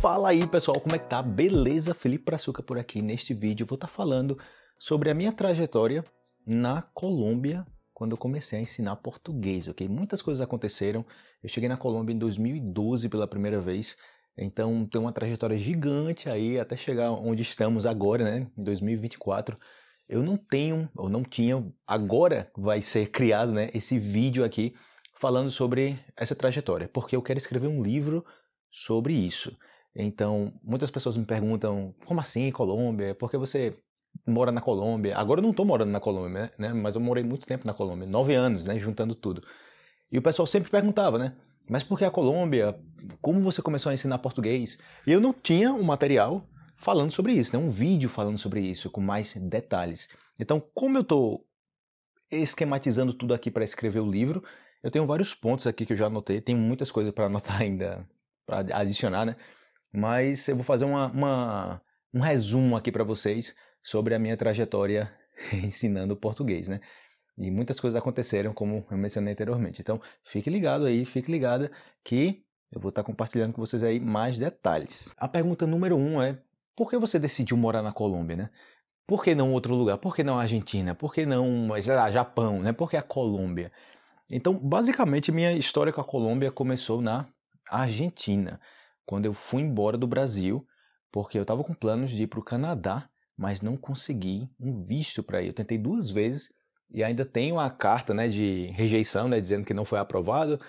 Fala aí pessoal, como é que tá? Beleza? Felipe Praçuca por aqui. Neste vídeo eu vou estar tá falando sobre a minha trajetória na Colômbia quando eu comecei a ensinar português, ok? Muitas coisas aconteceram. Eu cheguei na Colômbia em 2012 pela primeira vez, então tem uma trajetória gigante aí até chegar onde estamos agora, né? Em 2024. Eu não tenho, ou não tinha, agora vai ser criado, né? Esse vídeo aqui falando sobre essa trajetória, porque eu quero escrever um livro sobre isso. Então, muitas pessoas me perguntam: como assim Colômbia? Por que você mora na Colômbia? Agora eu não estou morando na Colômbia, né, né? Mas eu morei muito tempo na Colômbia nove anos, né? Juntando tudo. E o pessoal sempre perguntava, né? Mas por que a Colômbia? Como você começou a ensinar português? E eu não tinha um material falando sobre isso, né? um vídeo falando sobre isso, com mais detalhes. Então, como eu estou esquematizando tudo aqui para escrever o livro, eu tenho vários pontos aqui que eu já anotei, tenho muitas coisas para anotar ainda, para adicionar, né? Mas eu vou fazer uma, uma um resumo aqui para vocês sobre a minha trajetória ensinando português, né? E muitas coisas aconteceram, como eu mencionei anteriormente. Então, fique ligado aí, fique ligada que eu vou estar tá compartilhando com vocês aí mais detalhes. A pergunta número um é: por que você decidiu morar na Colômbia, né? Por que não outro lugar? Por que não a Argentina? Por que não, sei lá, Japão, né? Por que a Colômbia? Então, basicamente, minha história com a Colômbia começou na Argentina quando eu fui embora do Brasil, porque eu estava com planos de ir para o Canadá, mas não consegui um visto para ir. Eu tentei duas vezes e ainda tenho a carta né, de rejeição, né, dizendo que não foi aprovado,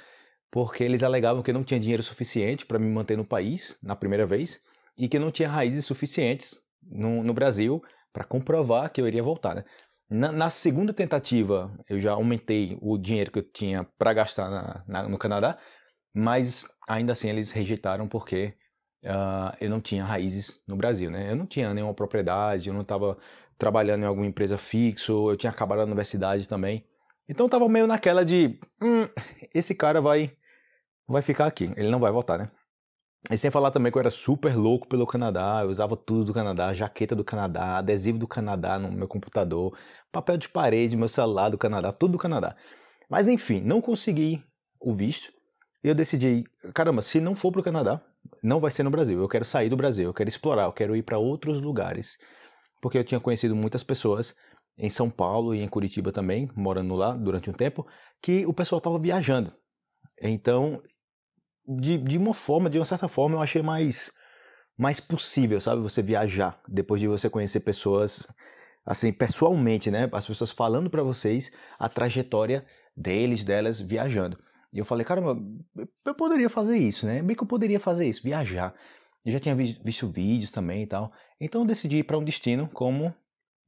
porque eles alegavam que eu não tinha dinheiro suficiente para me manter no país na primeira vez e que eu não tinha raízes suficientes no, no Brasil para comprovar que eu iria voltar. Né? Na, na, segunda tentativa, eu já aumentei o dinheiro que eu tinha para gastar na, na, no Canadá, mas ainda assim eles rejeitaram porque uh, eu não tinha raízes no Brasil, né? Eu não tinha nenhuma propriedade, eu não estava trabalhando em alguma empresa fixo, eu tinha acabado a universidade também. Então eu tava meio naquela de, hum, esse cara vai vai ficar aqui, ele não vai voltar, né? E sem falar também que eu era super louco pelo Canadá, eu usava tudo do Canadá, jaqueta do Canadá, adesivo do Canadá no meu computador, papel de parede, meu celular do Canadá, tudo do Canadá. Mas enfim, não consegui o visto eu decidi, caramba, se não for para o Canadá, não vai ser no Brasil. Eu quero sair do Brasil, eu quero explorar, eu quero ir para outros lugares. Porque eu tinha conhecido muitas pessoas em São Paulo e em Curitiba também, morando lá durante um tempo, que o pessoal estava viajando. Então, de, de uma forma, de uma certa forma, eu achei mais, mais possível, sabe? Você viajar depois de você conhecer pessoas, assim, pessoalmente, né? As pessoas falando para vocês a trajetória deles, delas viajando. E eu falei, cara eu poderia fazer isso, né? Bem que eu poderia fazer isso, viajar. Eu já tinha visto vídeos também e tal. Então eu decidi ir para um destino como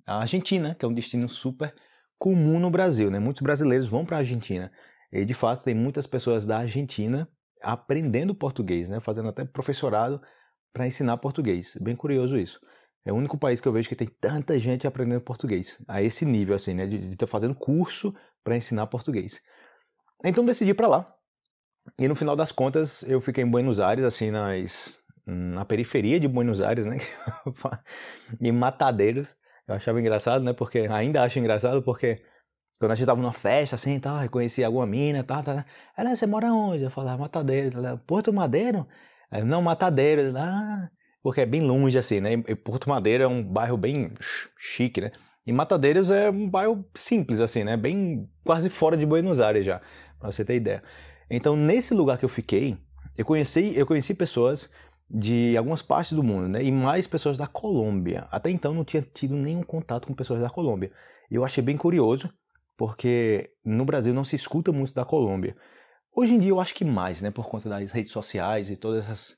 a Argentina, que é um destino super comum no Brasil, né? Muitos brasileiros vão para a Argentina. E de fato tem muitas pessoas da Argentina aprendendo português, né? Fazendo até professorado para ensinar português. Bem curioso isso. É o único país que eu vejo que tem tanta gente aprendendo português a esse nível, assim, né? De estar tá fazendo curso para ensinar português. Então decidi para lá. E no final das contas, eu fiquei em Buenos Aires, assim, nas, na periferia de Buenos Aires, né? em Matadeiros. Eu achava engraçado, né? Porque ainda acho engraçado, porque quando a gente tava numa festa, assim, tal, reconheci alguma mina, tal, tal, ela, você mora onde? Eu falava, Matadeiros. Ela, Porto Madeiro? Eu, não, Matadeiros. Ela, ah, porque é bem longe, assim, né? E Porto Madeiro é um bairro bem chique, né? E Matadeiros é um bairro simples, assim, né? Bem quase fora de Buenos Aires já para você ter ideia. Então, nesse lugar que eu fiquei, eu conheci, eu conheci pessoas de algumas partes do mundo, né? E mais pessoas da Colômbia. Até então não tinha tido nenhum contato com pessoas da Colômbia. Eu achei bem curioso, porque no Brasil não se escuta muito da Colômbia. Hoje em dia eu acho que mais, né? Por conta das redes sociais e todas essas,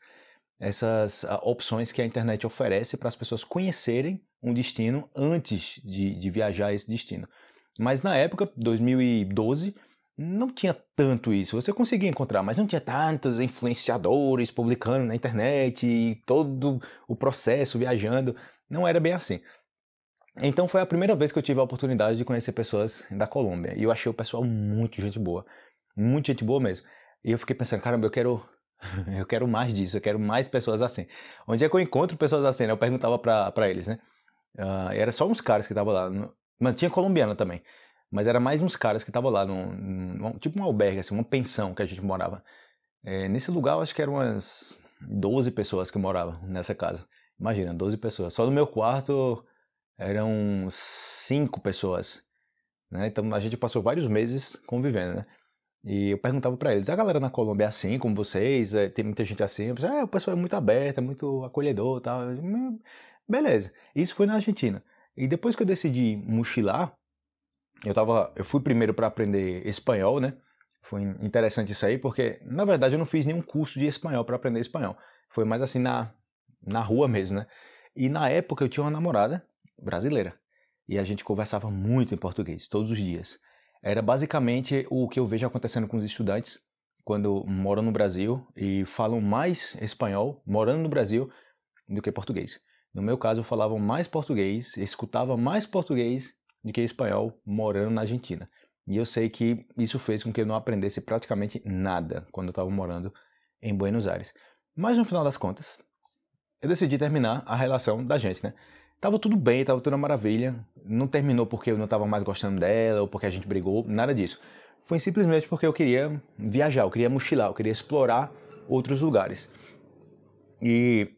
essas ah, opções que a internet oferece para as pessoas conhecerem um destino antes de, de viajar a esse destino. Mas na época, 2012, não tinha tanto isso. Você conseguia encontrar, mas não tinha tantos influenciadores publicando na internet e todo o processo viajando. Não era bem assim. Então foi a primeira vez que eu tive a oportunidade de conhecer pessoas da Colômbia. E eu achei o pessoal muito gente boa. Muito gente boa mesmo. E eu fiquei pensando, caramba, eu quero eu quero mais disso, eu quero mais pessoas assim. Onde é que eu encontro pessoas assim? Né? Eu perguntava pra, pra eles, né? Uh, era só uns caras que estavam lá. Mas tinha colombiana também mas era mais uns caras que estavam lá, num, num, tipo um albergue, assim, uma pensão que a gente morava. É, nesse lugar, acho que eram umas 12 pessoas que moravam nessa casa. Imagina, 12 pessoas. Só no meu quarto eram 5 pessoas. Né? Então a gente passou vários meses convivendo, né? E eu perguntava para eles: a galera na Colômbia é assim como vocês? É, tem muita gente assim? Eu pensei, ah, é, o pessoal é muito aberto, é muito acolhedor tal. Hum, beleza. Isso foi na Argentina. E depois que eu decidi mochilar, eu tava, eu fui primeiro para aprender espanhol, né? Foi interessante isso aí, porque na verdade eu não fiz nenhum curso de espanhol para aprender espanhol. Foi mais assim na na rua mesmo, né? E na época eu tinha uma namorada brasileira e a gente conversava muito em português todos os dias. Era basicamente o que eu vejo acontecendo com os estudantes quando moram no Brasil e falam mais espanhol morando no Brasil do que português. No meu caso, eu falava mais português, escutava mais português de que é espanhol morando na Argentina. E eu sei que isso fez com que eu não aprendesse praticamente nada quando eu estava morando em Buenos Aires. Mas no final das contas, eu decidi terminar a relação da gente, né? Tava tudo bem, tava tudo na maravilha. Não terminou porque eu não tava mais gostando dela ou porque a gente brigou, nada disso. Foi simplesmente porque eu queria viajar, eu queria mochilar, eu queria explorar outros lugares. E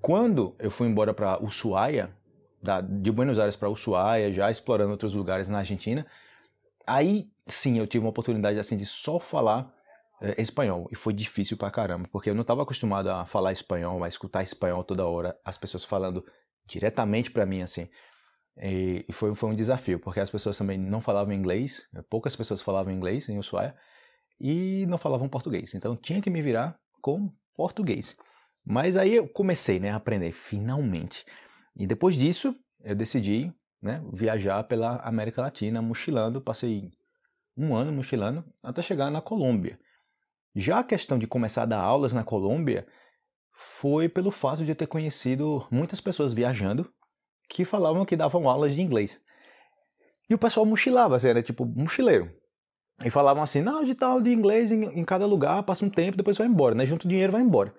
quando eu fui embora para Ushuaia, da, de Buenos Aires para Ushuaia, já explorando outros lugares na Argentina. Aí sim eu tive uma oportunidade assim de só falar é, espanhol e foi difícil pra caramba, porque eu não estava acostumado a falar espanhol, a escutar espanhol toda hora, as pessoas falando diretamente para mim assim. E, e foi, foi um desafio, porque as pessoas também não falavam inglês, eh, poucas pessoas falavam inglês em Ushuaia e não falavam português. Então tinha que me virar com português. Mas aí eu comecei né, a aprender, finalmente. E depois disso, eu decidi né, viajar pela América Latina mochilando, passei um ano mochilando até chegar na Colômbia. Já a questão de começar a dar aulas na Colômbia foi pelo fato de eu ter conhecido muitas pessoas viajando que falavam que davam aulas de inglês. E o pessoal mochilava, assim, era tipo mochileiro. E falavam assim, não, de tal de inglês em, em, cada lugar, passa um tempo, depois vai embora, né? Junta o dinheiro vai embora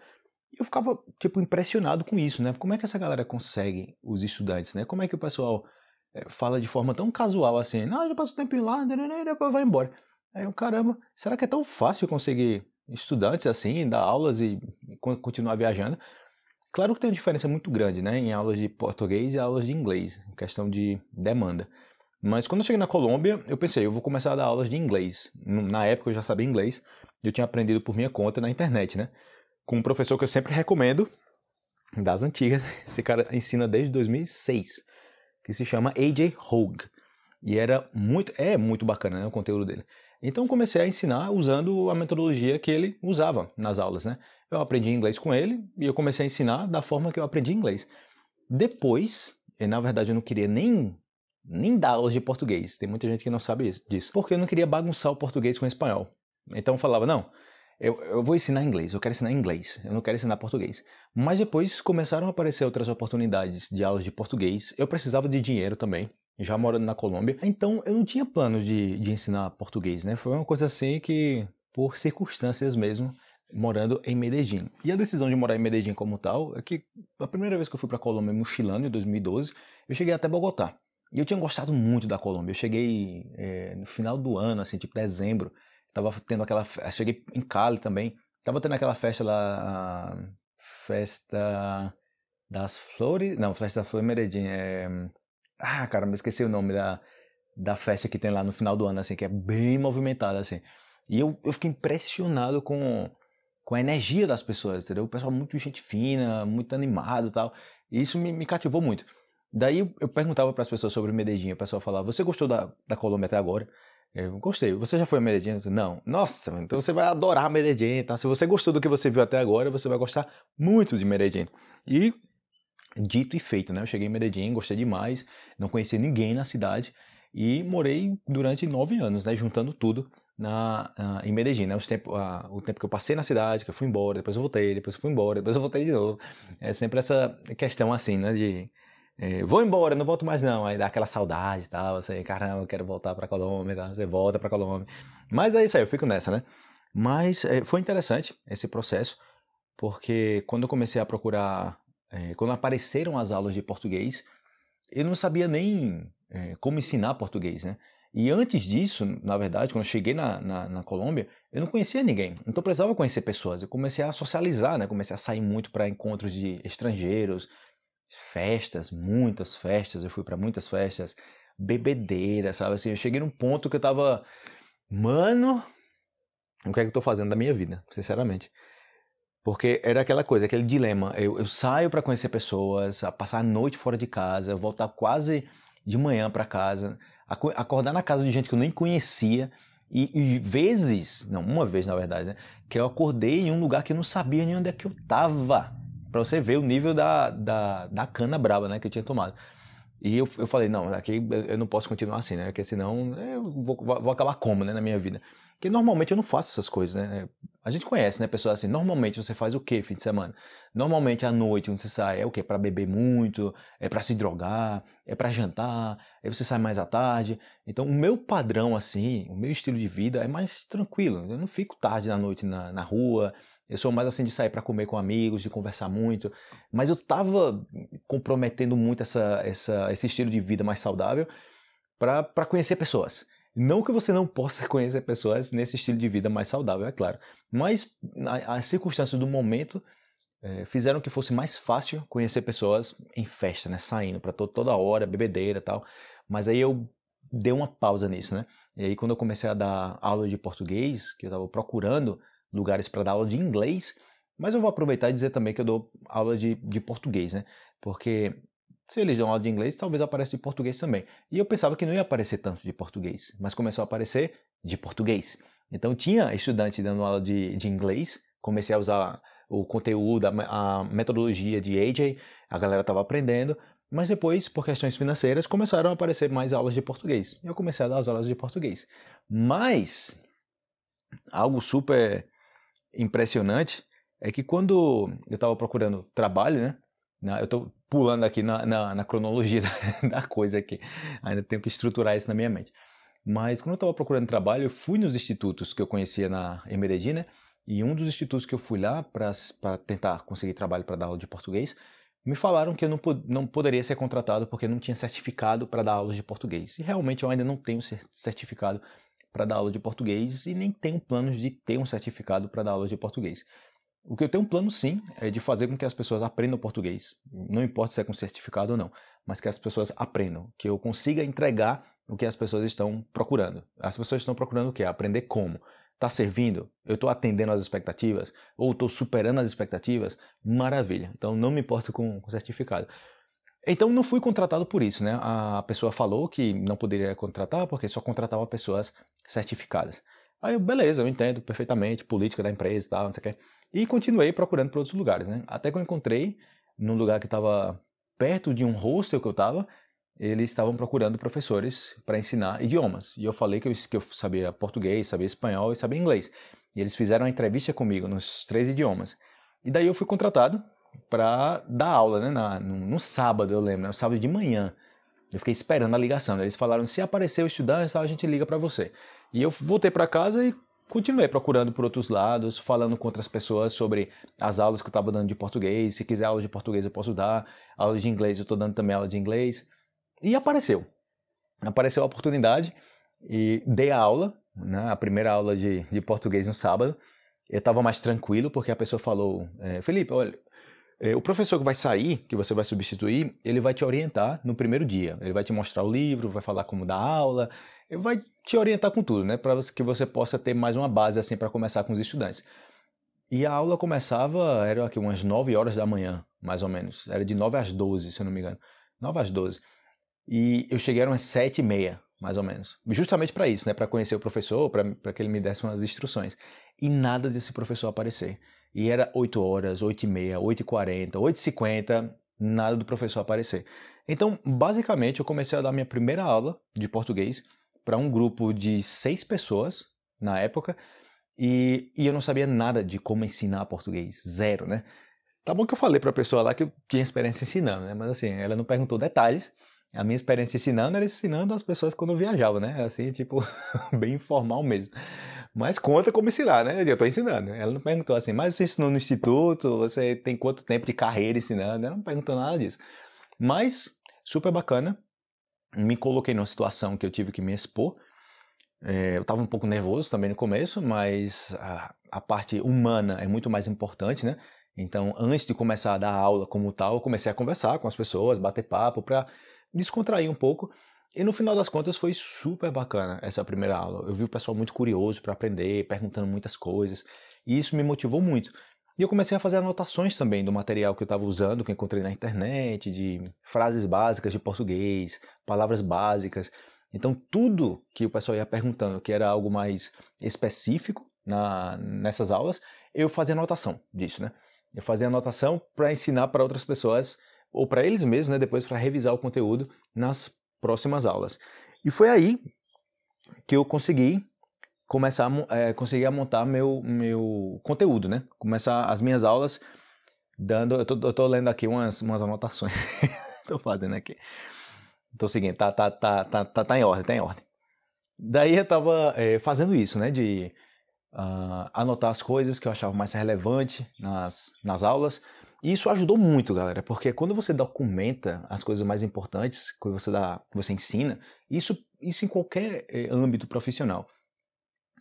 eu ficava, tipo, impressionado com isso, né? Como é que essa galera consegue, os estudantes, né? Como é que o pessoal eh, fala de forma tão casual assim? Não, já passou o tempo lá, né, né, né, depois vai embora. Aí eu, caramba, será que é tão fácil conseguir estudantes assim, dar aulas e continuar viajando? Claro que tem uma diferença muito grande, né? Em aulas de português e aulas de inglês, em questão de demanda. Mas quando eu cheguei na Colômbia, eu pensei, eu vou começar a dar aulas de inglês. Na época eu já sabia inglês, eu tinha aprendido por minha conta na internet, né? com um professor que eu sempre recomendo, das antigas. Esse cara ensina desde 2006, que se chama AJ Hogue. E era muito, é muito bacana né, o conteúdo dele. Então comecei a ensinar usando a metodologia que ele usava nas aulas, né? Eu aprendi inglês com ele e eu comecei a ensinar da forma que eu aprendi inglês. Depois, e na verdade eu não queria nem nem dar aulas de português. Tem muita gente que não sabe disso, porque eu não queria bagunçar o português com o espanhol. Então eu falava, não, eu, eu, vou ensinar inglês, eu quero ensinar inglês, eu não quero ensinar português. Mas depois começaram a aparecer outras oportunidades de aulas de português. Eu precisava de dinheiro também, já morando na Colômbia. Então eu não tinha planos de, de ensinar português, né? Foi uma coisa assim que, por circunstâncias mesmo, morando em Medellín. E a decisão de morar em Medellín como tal é que a primeira vez que eu fui para a Colômbia mochilando, em 2012, eu cheguei até Bogotá. E eu tinha gostado muito da Colômbia. Eu cheguei é, no final do ano, assim, tipo dezembro. Tava tendo aquela. Ah, cheguei em Cali também. Tava tendo aquela festa lá. Festa das Flores. Não, Festa das Flores Meredim. É... Ah, cara, me esqueci o nome da, da festa que tem lá no final do ano, assim, que é bem movimentada, assim. E eu, eu fiquei impressionado com, com a energia das pessoas, entendeu? O pessoal muito gente fina, muito animado e tal. E isso me, me cativou muito. Daí eu perguntava para as pessoas sobre Medellín, o pessoal falava: Você gostou da, da Colômbia até agora? Eu gostei. Você já foi a Medellín? Não. Nossa, então você vai adorar Medellín. Tá? Se você gostou do que você viu até agora, você vai gostar muito de Medellín. E dito e feito, né? Eu cheguei em Medellín, gostei demais, não conheci ninguém na cidade e morei durante nove anos, né? Juntando tudo na, na em Medellín, né? Os tempo, a, o tempo que eu passei na cidade, que eu fui embora, depois eu voltei, depois eu fui embora, depois eu voltei de novo. É sempre essa questão assim, né? De é, vou embora, não volto mais não. Aí dá aquela saudade e tal, você, assim, caramba, eu quero voltar pra Colômbia, tá? você volta pra Colômbia. Mas é isso aí, eu fico nessa, né? Mas é, foi interessante esse processo, porque quando eu comecei a procurar, é, quando apareceram as aulas de português, eu não sabia nem é, como ensinar português, né? E antes disso, na verdade, quando eu cheguei na, na, na Colômbia, eu não conhecia ninguém, então precisava conhecer pessoas. Eu comecei a socializar, né? Comecei a sair muito para encontros de estrangeiros, festas, muitas festas, eu fui para muitas festas, bebedeira, sabe assim, eu cheguei num ponto que eu tava, mano, o que é que eu tô fazendo da minha vida, sinceramente. Porque era aquela coisa, aquele dilema, eu, eu saio para conhecer pessoas, passar a noite fora de casa, voltar quase de manhã para casa, acordar na casa de gente que eu nem conhecia, e, e, vezes, não, uma vez na verdade, né, que eu acordei em um lugar que eu não sabia nem onde é que eu tava para você ver o nível da, da, da cana brava né, que eu tinha tomado. E eu, eu falei, não, aqui eu não posso continuar assim, né? Porque senão eu vou, vou acabar como, né, na minha vida. Porque normalmente eu não faço essas coisas, né? A gente conhece, né, pessoas assim, normalmente você faz o quê fim de semana? Normalmente à noite, onde você sai, é o quê? Para beber muito, é para se drogar, é para jantar, aí você sai mais à tarde. Então, o meu padrão assim, o meu estilo de vida é mais tranquilo. Eu não fico tarde na noite na, na rua, eu sou mais assim de sair para comer com amigos, de conversar muito, mas eu tava comprometendo muito essa, essa, esse estilo de vida mais saudável para conhecer pessoas. Não que você não possa conhecer pessoas nesse estilo de vida mais saudável, é claro, mas as circunstâncias do momento é, fizeram que fosse mais fácil conhecer pessoas em festa, né? Saindo para toda hora, bebedeira tal. Mas aí eu dei uma pausa nisso, né? E aí quando eu comecei a dar aula de português, que eu estava procurando lugares para dar aula de inglês, mas eu vou aproveitar e dizer também que eu dou aula de, de português, né? Porque se eles dão aula de inglês, talvez apareça de português também. E eu pensava que não ia aparecer tanto de português, mas começou a aparecer de português. Então tinha estudante dando aula de, de inglês, comecei a usar o conteúdo, a, a metodologia de AJ, a galera estava aprendendo, mas depois, por questões financeiras, começaram a aparecer mais aulas de português. Eu comecei a dar as aulas de português. Mas, algo super impressionante é que quando eu estava procurando trabalho, né? Na, eu estou pulando aqui na, na, na cronologia da, da, coisa aqui, ainda tenho que estruturar isso na minha mente. Mas quando eu estava procurando trabalho, eu fui nos institutos que eu conhecia na Emeredina né? E um dos institutos que eu fui lá para tentar conseguir trabalho para dar aula de português, me falaram que eu não, não poderia ser contratado porque não tinha certificado para dar aulas de português. E realmente eu ainda não tenho certificado para dar aula de português e nem tenho planos de ter um certificado para dar aula de português. O que eu tenho um plano sim é de fazer com que as pessoas aprendam português, não importa se é com certificado ou não, mas que as pessoas aprendam, que eu consiga entregar o que as pessoas estão procurando. As pessoas estão procurando o quê? Aprender como. Tá servindo? Eu estou atendendo as expectativas? Ou estou superando as expectativas? Maravilha. Então não me importo com, com certificado. Então não fui contratado por isso, né? A pessoa falou que não poderia contratar porque só contratava pessoas certificadas. Aí eu, beleza, eu entendo perfeitamente, política da empresa e tal, não sei o quê. E continuei procurando por outros lugares, né? Até que eu encontrei num lugar que estava perto de um hostel que eu estava, eles estavam procurando professores para ensinar idiomas. E eu falei que eu, que eu sabia português, sabia espanhol e sabia inglês. E eles fizeram a entrevista comigo nos três idiomas. E daí eu fui contratado para dar aula, né? Na, no, no, sábado, eu lembro, né, no sábado de manhã. Eu fiquei esperando a ligação. Né. Eles falaram: se aparecer o estudante, a gente liga para você. E eu voltei para casa e continuei procurando por outros lados, falando com outras pessoas sobre as aulas que eu estava dando de português. Se quiser aula de português, eu posso dar. Aula de inglês, eu estou dando também aula de inglês. E apareceu. Apareceu a oportunidade e dei a aula, né? a primeira aula de, de português no sábado. Eu estava mais tranquilo porque a pessoa falou: é, Felipe, olha, é, o professor que vai sair, que você vai substituir, ele vai te orientar no primeiro dia. Ele vai te mostrar o livro, vai falar como dar aula, ele vai te orientar com tudo, né? Para que você possa ter mais uma base assim para começar com os estudantes. E a aula começava, era aqui umas 9 horas da manhã, mais ou menos. Era de 9 às 12, se eu não me engano. 9 às 12. E eu cheguei, eram umas 7 e meia, mais ou menos. Justamente para isso, né? Para conhecer o professor, para que ele me desse umas instruções. E nada desse professor aparecer. E era 8 horas, 8 e meia, 8 e 40, 8 e 50, nada do professor aparecer. Então, basicamente, eu comecei a dar minha primeira aula de português para um grupo de seis pessoas na época e, e, eu não sabia nada de como ensinar português, zero, né? Tá bom que eu falei para a pessoa lá que eu tinha experiência ensinando, né? Mas assim, ela não perguntou detalhes, a minha experiência ensinando era ensinando as pessoas quando eu viajava, né? Assim, tipo, bem informal mesmo. Mas conta como ensinar, né? Eu estou ensinando. Ela não perguntou assim, mas você ensinou no instituto? Você tem quanto tempo de carreira ensinando? Ela não perguntou nada disso. Mas, super bacana. Me coloquei numa situação que eu tive que me expor. Eh, eu estava um pouco nervoso também no começo, mas a, a parte humana é muito mais importante, né? Então, antes de começar a dar aula como tal, eu comecei a conversar com as pessoas, bater papo, para descontrair um pouco. E no final das contas foi super bacana essa primeira aula. Eu vi o pessoal muito curioso para aprender, perguntando muitas coisas, e isso me motivou muito. E eu comecei a fazer anotações também do material que eu estava usando, que encontrei na internet, de frases básicas de português, palavras básicas. Então, tudo que o pessoal ia perguntando, que era algo mais específico na, nessas aulas, eu fazia anotação disso, né? Eu fazia anotação para ensinar para outras pessoas ou para eles mesmos, né, depois para revisar o conteúdo nas próximas aulas. E foi aí que eu consegui começar é, conseguir montar meu meu conteúdo, né? Começar as minhas aulas dando, eu tô, eu tô lendo aqui umas umas anotações, tô fazendo aqui. Então, é seguinte, tá tá tá tá tá, tá em ordem, tá em ordem. Daí eu tava é, fazendo isso, né? De uh, anotar as coisas que eu achava mais relevante nas nas aulas e isso ajudou muito, galera, porque quando você documenta as coisas mais importantes, que você dá, que você ensina, isso, isso em qualquer eh, âmbito profissional.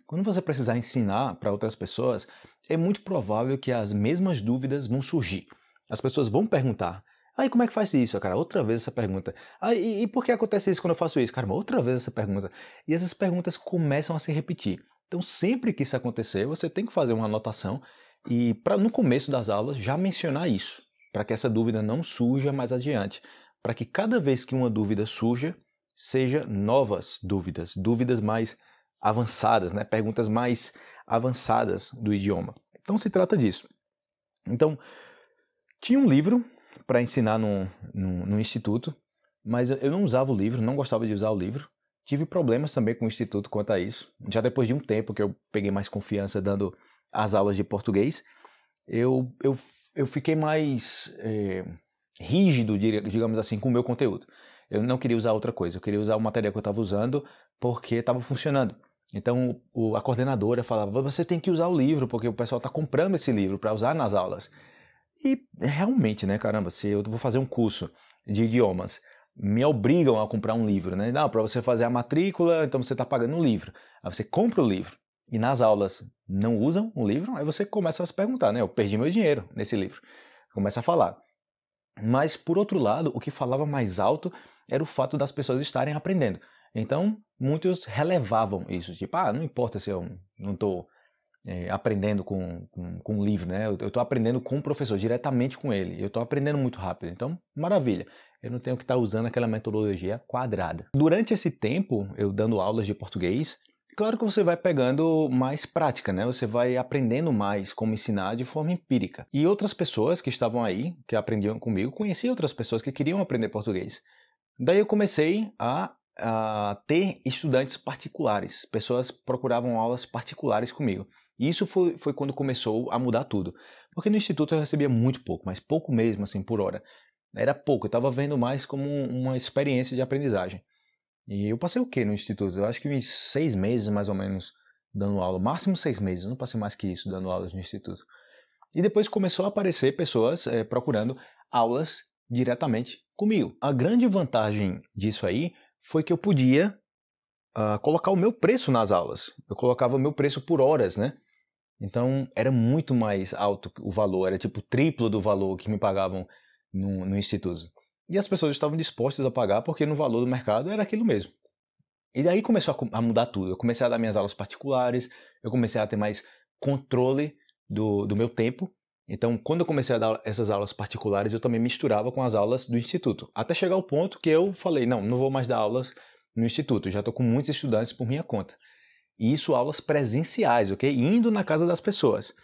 Quando você precisar ensinar para outras pessoas, é muito provável que as mesmas dúvidas vão surgir. As pessoas vão perguntar: aí como é que faz isso, cara? Outra vez essa pergunta. Aí, e, e por que acontece isso quando eu faço isso? Cara, outra vez essa pergunta. E essas perguntas começam a se repetir. Então, sempre que isso acontecer, você tem que fazer uma anotação e para no começo das aulas já mencionar isso, para que essa dúvida não surja mais adiante, para que cada vez que uma dúvida surja, seja novas dúvidas, dúvidas mais avançadas, né? perguntas mais avançadas do idioma. Então se trata disso. Então, tinha um livro para ensinar no, no, no instituto, mas eu não usava o livro, não gostava de usar o livro. Tive problemas também com o instituto quanto a isso. Já depois de um tempo que eu peguei mais confiança dando as aulas de português, eu, eu, eu fiquei mais é, rígido, digamos assim, com o meu conteúdo. Eu não queria usar outra coisa, eu queria usar o material que eu estava usando porque estava funcionando. Então o, a coordenadora falava: você tem que usar o livro, porque o pessoal está comprando esse livro para usar nas aulas. E realmente, né, caramba, se eu vou fazer um curso de idiomas, me obrigam a comprar um livro, né? Não, para você fazer a matrícula, então você está pagando um livro. Aí você compra o livro e nas aulas não usam o livro, aí você começa a se perguntar, né? Eu perdi meu dinheiro nesse livro. Começa a falar. Mas, por outro lado, o que falava mais alto era o fato das pessoas estarem aprendendo. Então, muitos relevavam isso. Tipo, ah, não importa se eu não estou é, aprendendo com, com, com, livro, né? Eu estou aprendendo com o professor, diretamente com ele. Eu estou aprendendo muito rápido. Então, maravilha. Eu não tenho que estar tá usando aquela metodologia quadrada. Durante esse tempo, eu dando aulas de português, Claro que você vai pegando mais prática, né? Você vai aprendendo mais como ensinar de forma empírica. E outras pessoas que estavam aí, que aprendiam comigo, conheci outras pessoas que queriam aprender português. Daí eu comecei a, a ter estudantes particulares. Pessoas procuravam aulas particulares comigo. E isso foi, foi quando começou a mudar tudo. Porque no instituto eu recebia muito pouco, mas pouco mesmo, assim, por hora. Era pouco, eu estava vendo mais como uma experiência de aprendizagem. E eu passei o quê no instituto? Eu acho que uns seis meses mais ou menos dando aula, máximo seis meses, eu não passei mais que isso dando aulas no instituto. E depois começou a aparecer pessoas é, procurando aulas diretamente comigo. A grande vantagem disso aí foi que eu podia uh, colocar o meu preço nas aulas. Eu colocava o meu preço por horas, né? Então era muito mais alto o valor, era tipo triplo do valor que me pagavam no, no instituto. E as pessoas estavam dispostas a pagar porque no valor do mercado era aquilo mesmo. E daí começou a, mudar tudo. Eu comecei a dar minhas aulas particulares, eu comecei a ter mais controle do, do meu tempo. Então, quando eu comecei a dar essas aulas particulares, eu também misturava com as aulas do instituto. Até chegar ao ponto que eu falei: não, não vou mais dar aulas no instituto, já estou com muitos estudantes por minha conta. E isso aulas presenciais, ok? Indo na casa das pessoas.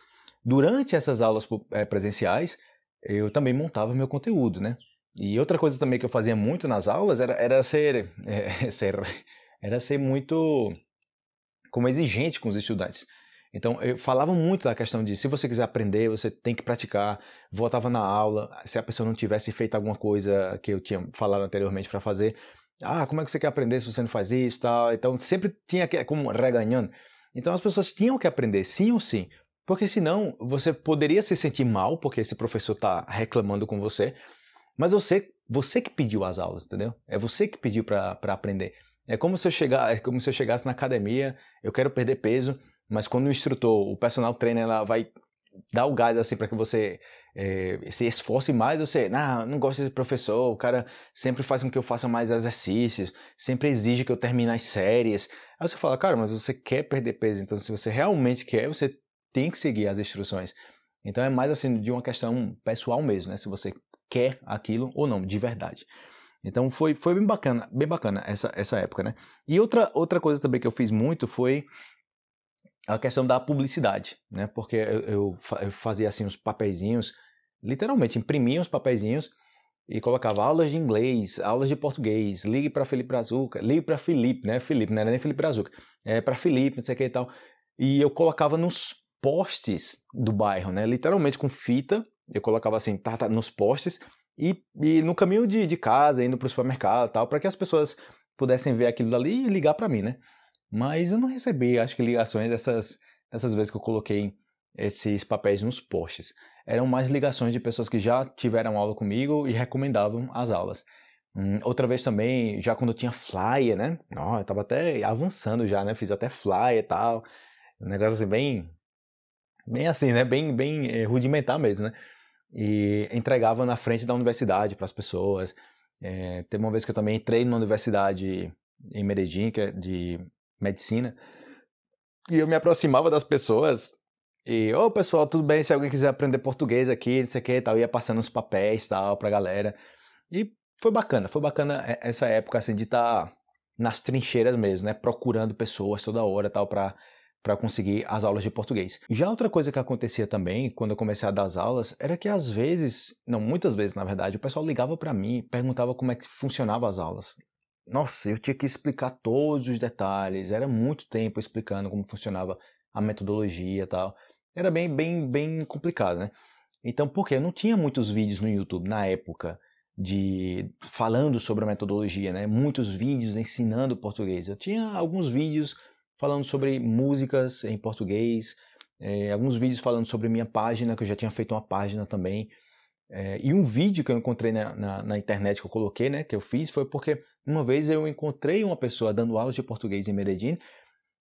Durante essas aulas eh, presenciais, eu também montava meu conteúdo, né? E outra coisa também que eu fazia muito nas aulas era, era ser, é, ser, era ser muito como exigente com os estudantes. Então, eu falava muito da questão de se você quiser aprender, você tem que praticar. Voltava na aula, se a pessoa não tivesse feito alguma coisa que eu tinha falado anteriormente para fazer, ah, como é que você quer aprender se você não faz isso tal. Então, sempre tinha que, como reganhando. Então, as pessoas tinham que aprender, sim ou sim. Porque senão, você poderia se sentir mal, porque esse professor está reclamando com você, mas você, você que pediu as aulas, entendeu? É você que pediu para aprender. É como se eu chegar, é como se eu chegasse na academia, eu quero perder peso, mas quando o instrutor, o personal trainer, ela vai dar o gás assim para que você é, se esforce mais, você, ah, não gosto desse professor, o cara sempre faz com que eu faça mais exercícios, sempre exige que eu termine as séries. Aí você fala, cara, mas você quer perder peso, então se você realmente quer, você tem que seguir as instruções. Então é mais assim de uma questão pessoal mesmo, né? Se você quer aquilo ou não, de verdade. Então foi, foi bem bacana, bem bacana essa, essa época, né? E outra, outra coisa também que eu fiz muito foi a questão da publicidade, né? Porque eu, eu, eu fazia assim os papeizinhos, literalmente imprimia os papeizinhos e colocava aulas de inglês, aulas de português, ligue para Felipe Brazuca, ligue para Felipe, né? Felipe, não era nem Felipe Brazuca, é para Felipe, não sei o que e tal. E eu colocava nos postes do bairro, né? Literalmente com fita eu colocava assim, tá, tá nos postes e, e, no caminho de, de casa, indo para o supermercado e tal, para que as pessoas pudessem ver aquilo dali e ligar para mim, né? Mas eu não recebi, acho que ligações dessas, dessas vezes que eu coloquei esses papéis nos postes. Eram mais ligações de pessoas que já tiveram aula comigo e recomendavam as aulas. Hum, outra vez também, já quando eu tinha flyer, né? Ó, oh, eu tava até avançando já, né? Fiz até flyer e tal. Um negócio assim bem, bem assim, né? Bem, bem eh, rudimentar mesmo, né? E entregava na frente da universidade para as pessoas. É, teve uma vez que eu também entrei numa universidade em Medellín, que é de medicina, e eu me aproximava das pessoas e, ô oh, pessoal, tudo bem? Se alguém quiser aprender português aqui, não sei o que e tal, ia passando uns papéis tal pra galera. E foi bacana, foi bacana eh, essa época assim de estar tá nas trincheiras mesmo, né? Procurando pessoas toda hora tal pra para conseguir as aulas de português. Já outra coisa que acontecia também, quando eu comecei a dar as aulas, era que às vezes, não muitas vezes na verdade, o pessoal ligava para mim, perguntava como é que funcionava as aulas. Nossa, eu tinha que explicar todos os detalhes, era muito tempo explicando como funcionava a metodologia e tal. Era bem, bem, bem complicado, né? Então, porque eu não tinha muitos vídeos no YouTube na época de falando sobre a metodologia, né? Muitos vídeos ensinando português. Eu tinha alguns vídeos falando sobre músicas em português, é, alguns vídeos falando sobre minha página, que eu já tinha feito uma página também. É, e um vídeo que eu encontrei na, na, na, internet que eu coloquei, né, que eu fiz, foi porque uma vez eu encontrei uma pessoa dando aulas de português em Medellín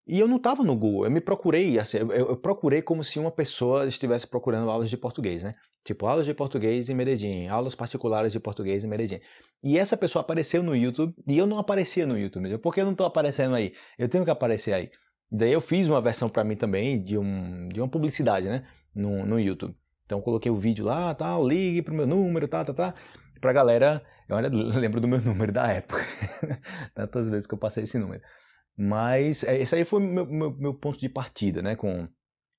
e eu não estava no Google, eu me procurei, assim, eu, eu procurei como se uma pessoa estivesse procurando aulas de português, né? Tipo, aulas de português em Medellín, aulas particulares de português em Medellín. E essa pessoa apareceu no YouTube e eu não aparecia no YouTube. Mesmo. Por que eu não estou aparecendo aí? Eu tenho que aparecer aí. Daí eu fiz uma versão para mim também de, um, de uma publicidade, né? No, no YouTube. Então eu coloquei o vídeo lá, tal, ligue pro meu número, tá, tá, tá. Pra galera, eu lembro do meu número da época. Tantas vezes que eu passei esse número. Mas é, esse aí foi meu, meu, meu ponto de partida, né? Com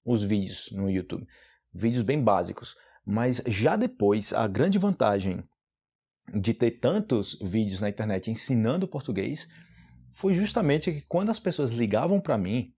os vídeos no YouTube. Vídeos bem básicos. Mas já depois, a grande vantagem de ter tantos vídeos na internet ensinando português foi justamente que quando as pessoas ligavam para mim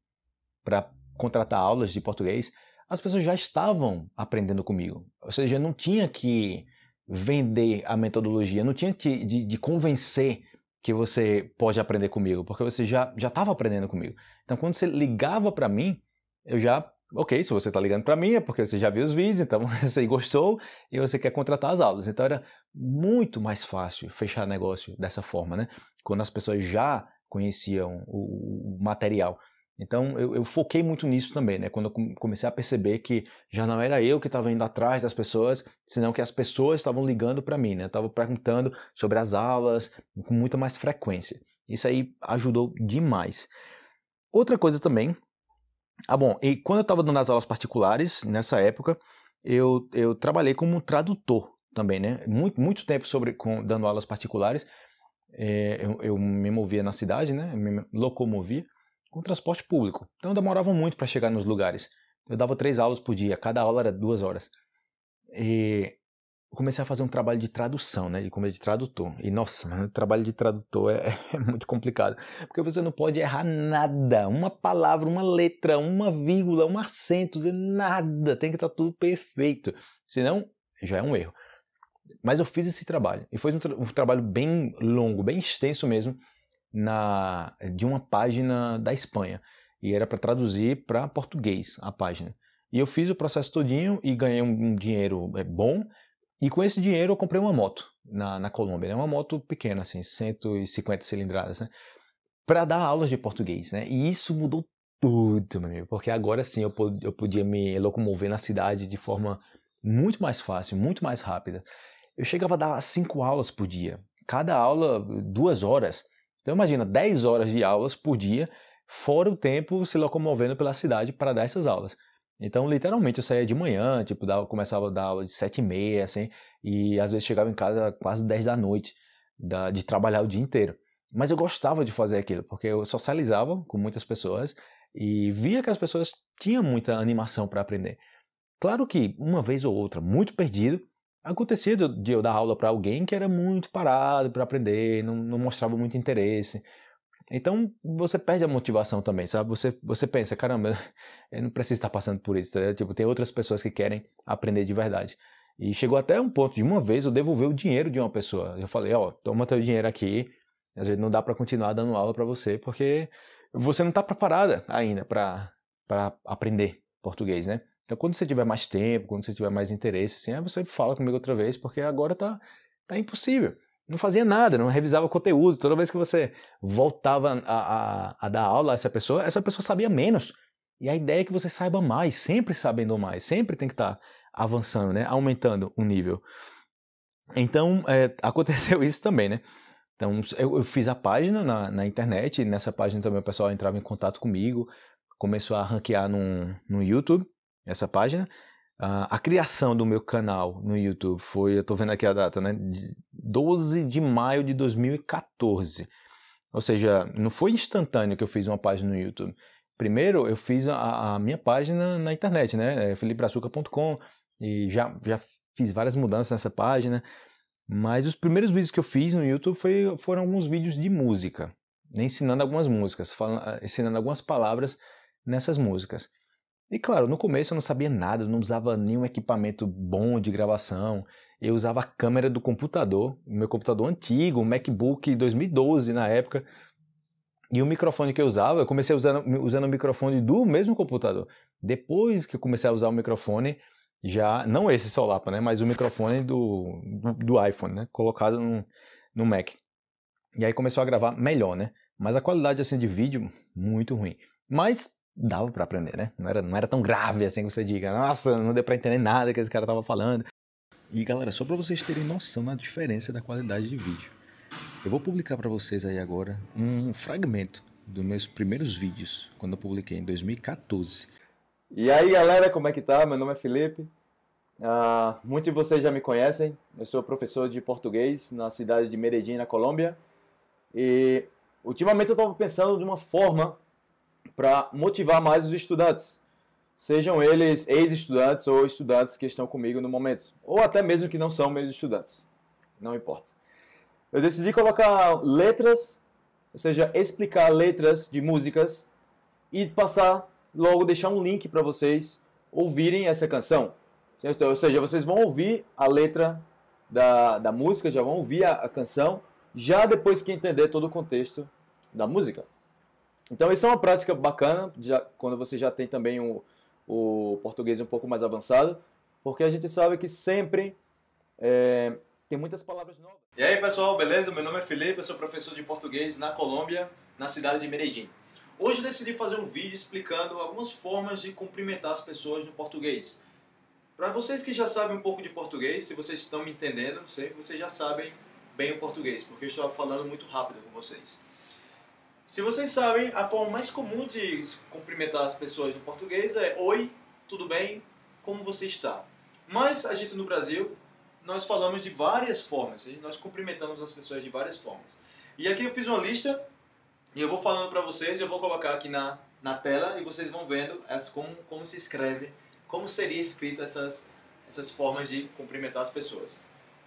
para contratar aulas de português, as pessoas já estavam aprendendo comigo. Ou seja, não tinha que vender a metodologia, não tinha que de, de convencer que você pode aprender comigo, porque você já já estava aprendendo comigo. Então, quando você ligava para mim, eu já ok, se você está ligando para mim é porque você já viu os vídeos, então você gostou e você quer contratar as aulas. Então era muito mais fácil fechar negócio dessa forma, né? Quando as pessoas já conheciam o, o material. Então eu, eu, foquei muito nisso também, né? Quando eu comecei a perceber que já não era eu que estava indo atrás das pessoas, senão que as pessoas estavam ligando para mim, né? Estavam perguntando sobre as aulas com muita mais frequência. Isso aí ajudou demais. Outra coisa também ah, bom, e quando eu estava dando as aulas particulares, nessa época, eu, eu trabalhei como tradutor também, né? Muito, muito tempo sobre com, dando aulas particulares. É, eu, eu, me movia na cidade, né? Eu me locomovia com transporte público. Então eu demorava muito para chegar nos lugares. Eu dava três aulas por dia, cada aula era duas horas. E comecei a fazer um trabalho de tradução, né? De como é de tradutor. E nossa, mano, o trabalho de tradutor é, é, muito complicado, porque você não pode errar nada, uma palavra, uma letra, uma vírgula, um acento, nada. Tem que estar tudo perfeito, senão já é um erro. Mas eu fiz esse trabalho e foi um, tra um trabalho bem longo, bem extenso mesmo, na de uma página da Espanha e era para traduzir para português a página. E eu fiz o processo todinho e ganhei um, dinheiro é, bom e com esse dinheiro eu comprei uma moto na, na Colômbia, né? uma moto pequena, assim, 150 cilindradas, né? Para dar aulas de português, né? E isso mudou tudo, meu amigo, porque agora sim eu, pod eu podia me locomover na cidade de forma muito mais fácil, muito mais rápida. Eu chegava a dar cinco aulas por dia, cada aula duas horas. Então imagina, 10 horas de aulas por dia, fora o tempo se locomovendo pela cidade para dar essas aulas. Então, literalmente, eu saía de manhã, tipo, dava, começava a dar aula de sete e meia, assim, e às vezes chegava em casa quase dez da noite, da, de trabalhar o dia inteiro. Mas eu gostava de fazer aquilo, porque eu socializava com muitas pessoas e via que as pessoas tinham muita animação para aprender. Claro que, uma vez ou outra, muito perdido, acontecia de eu dar aula para alguém que era muito parado para aprender, não, não mostrava muito interesse. Então você perde a motivação também, sabe? Você, você pensa, caramba, eu não preciso estar passando por isso, tá? Tipo, tem outras pessoas que querem aprender de verdade. E chegou até um ponto de uma vez eu devolver o dinheiro de uma pessoa. Eu falei, ó, oh, toma teu dinheiro aqui, a gente não dá para continuar dando aula para você porque você não está preparada ainda para para aprender português, né? Então quando você tiver mais tempo, quando você tiver mais interesse, assim, aí você fala comigo outra vez porque agora tá tá impossível não fazia nada, não revisava conteúdo. Toda vez que você voltava a, a, a dar aula a essa pessoa, essa pessoa sabia menos. E a ideia é que você saiba mais, sempre sabendo mais, sempre tem que estar tá avançando, né? aumentando o nível. Então, é, aconteceu isso também, né? Então, eu, eu fiz a página na, na internet, e nessa página também o pessoal entrava em contato comigo, começou a ranquear no, no YouTube, essa página, Uh, a criação do meu canal no YouTube foi, eu estou vendo aqui a data, né? 12 de maio de 2014. Ou seja, não foi instantâneo que eu fiz uma página no YouTube. Primeiro, eu fiz a, a minha página na internet, né? É felipeaçuca.com e já, já fiz várias mudanças nessa página. Mas os primeiros vídeos que eu fiz no YouTube foi, foram alguns vídeos de música, ensinando algumas músicas, falando, ensinando algumas palavras nessas músicas. E claro, no começo eu não sabia nada, não usava nenhum equipamento bom de gravação. Eu usava a câmera do computador, meu computador antigo, um MacBook 2012 na época. E o microfone que eu usava, eu comecei usando, usando o microfone do mesmo computador. Depois que eu comecei a usar o microfone, já, não esse solapa, né, mas o microfone do, do, iPhone, né, colocado no, no Mac. E aí começou a gravar melhor, né, mas a qualidade, assim, de vídeo, muito ruim. Mas dava para aprender, né? Não era, não era tão grave assim que você diga, nossa, não deu para entender nada que esse cara tava falando. E galera, só para vocês terem noção na diferença da qualidade de vídeo. Eu vou publicar para vocês aí agora um fragmento dos meus primeiros vídeos, quando eu publiquei em 2014. E aí galera, como é que tá? Meu nome é Felipe. Uh, muitos de vocês já me conhecem. Eu sou professor de português na cidade de Medellín, na Colômbia. E ultimamente eu estava pensando de uma forma para motivar mais os estudantes, sejam eles ex-estudantes ou estudantes que estão comigo no momento, ou até mesmo que não são meus estudantes, não importa. Eu decidi colocar letras, ou seja, explicar letras de músicas e passar logo deixar um link para vocês ouvirem essa canção. Então, ou seja, vocês vão ouvir a letra da, da música, já vão ouvir a, a canção, já depois que entender todo o contexto da música. Então, isso é uma prática bacana, já, quando você já tem também o, o português um pouco mais avançado, porque a gente sabe que sempre é, tem muitas palavras novas. E aí, pessoal, beleza? Meu nome é Felipe, eu sou professor de português na Colômbia, na cidade de Medellín. Hoje decidi fazer um vídeo explicando algumas formas de cumprimentar as pessoas no português. Para vocês que já sabem um pouco de português, se vocês estão me entendendo, sei, vocês já sabem bem o português, porque eu estou falando muito rápido com vocês. Se vocês sabem, a forma mais comum de cumprimentar as pessoas no português é Oi, tudo bem? Como você está? Mas a gente no Brasil, nós falamos de várias formas, nós cumprimentamos as pessoas de várias formas. E aqui eu fiz uma lista e eu vou falando para vocês, eu vou colocar aqui na, na tela e vocês vão vendo as, como, como se escreve, como seria escrito essas, essas formas de cumprimentar as pessoas.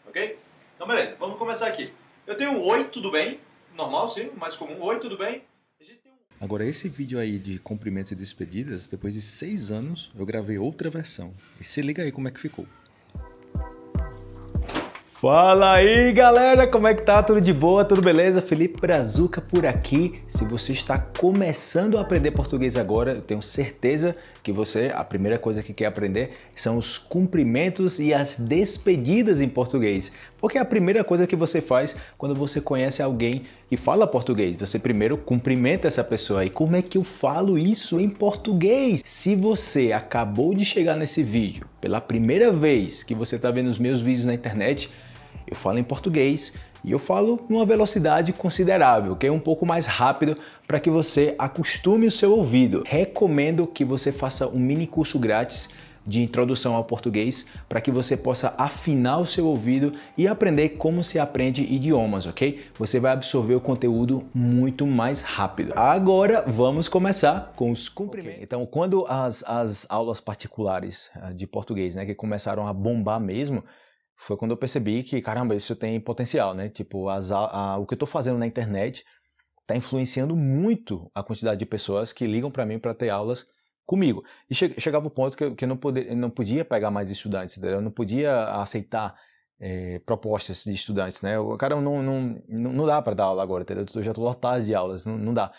Ok? Então beleza, vamos começar aqui. Eu tenho Oi, tudo bem? normal, sim, mais comum. Oi, tudo bem? Agora, esse vídeo aí de cumprimentos e despedidas, depois de seis anos, eu gravei outra versão. E se liga aí como é que ficou. Fala aí galera, como é que tá? Tudo de boa? Tudo beleza? Felipe Brazuca por aqui. Se você está começando a aprender português agora, eu tenho certeza que você, a primeira coisa que quer aprender são os cumprimentos e as despedidas em português. Porque é a primeira coisa que você faz quando você conhece alguém que fala português. Você primeiro cumprimenta essa pessoa. E como é que eu falo isso em português? Se você acabou de chegar nesse vídeo, pela primeira vez que você está vendo os meus vídeos na internet, eu falo em português, e eu falo numa velocidade considerável, que é um pouco mais rápido para que você acostume o seu ouvido. Recomendo que você faça um mini curso grátis de introdução ao português para que você possa afinar o seu ouvido e aprender como se aprende idiomas, ok? Você vai absorver o conteúdo muito mais rápido. Agora vamos começar com os cumprimentos. Okay. Então, quando as, as aulas particulares eh, de português, né, que começaram a bombar mesmo, foi quando eu percebi que, caramba, isso tem potencial, né? Tipo, as, a, o que eu estou fazendo na internet está influenciando muito a quantidade de pessoas que ligam para mim para ter aulas comigo. E che chegava o ponto que eu, que eu não, poder, não podia pegar mais estudantes, eu não podia aceitar é, propostas de estudantes, né? O cara não, não, não dá para dar aula agora, entendeu? Eu já estou lotado de aulas, não, não dá.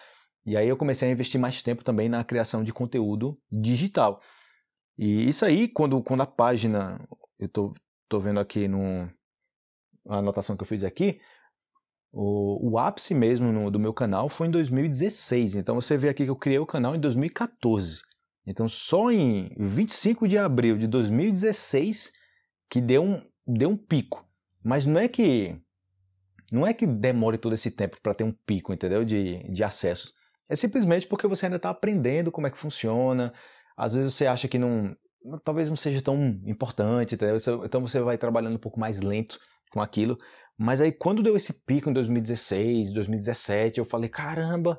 E aí eu comecei a investir mais tempo também na criação de conteúdo digital. E isso aí, quando, quando a página, eu tô, tô vendo aqui no, a anotação que eu fiz aqui, o, o ápice mesmo no, do meu canal foi em 2016. Então você vê aqui que eu criei o canal em 2014. Então só em 25 de abril de 2016 que deu um, deu um pico. Mas não é que não é que demore todo esse tempo para ter um pico, entendeu? De, de acessos. É simplesmente porque você ainda está aprendendo como é que funciona. Às vezes você acha que não, talvez não seja tão importante, entendeu? Então você vai trabalhando um pouco mais lento com aquilo. Mas aí quando deu esse pico em 2016, 2017, eu falei, caramba,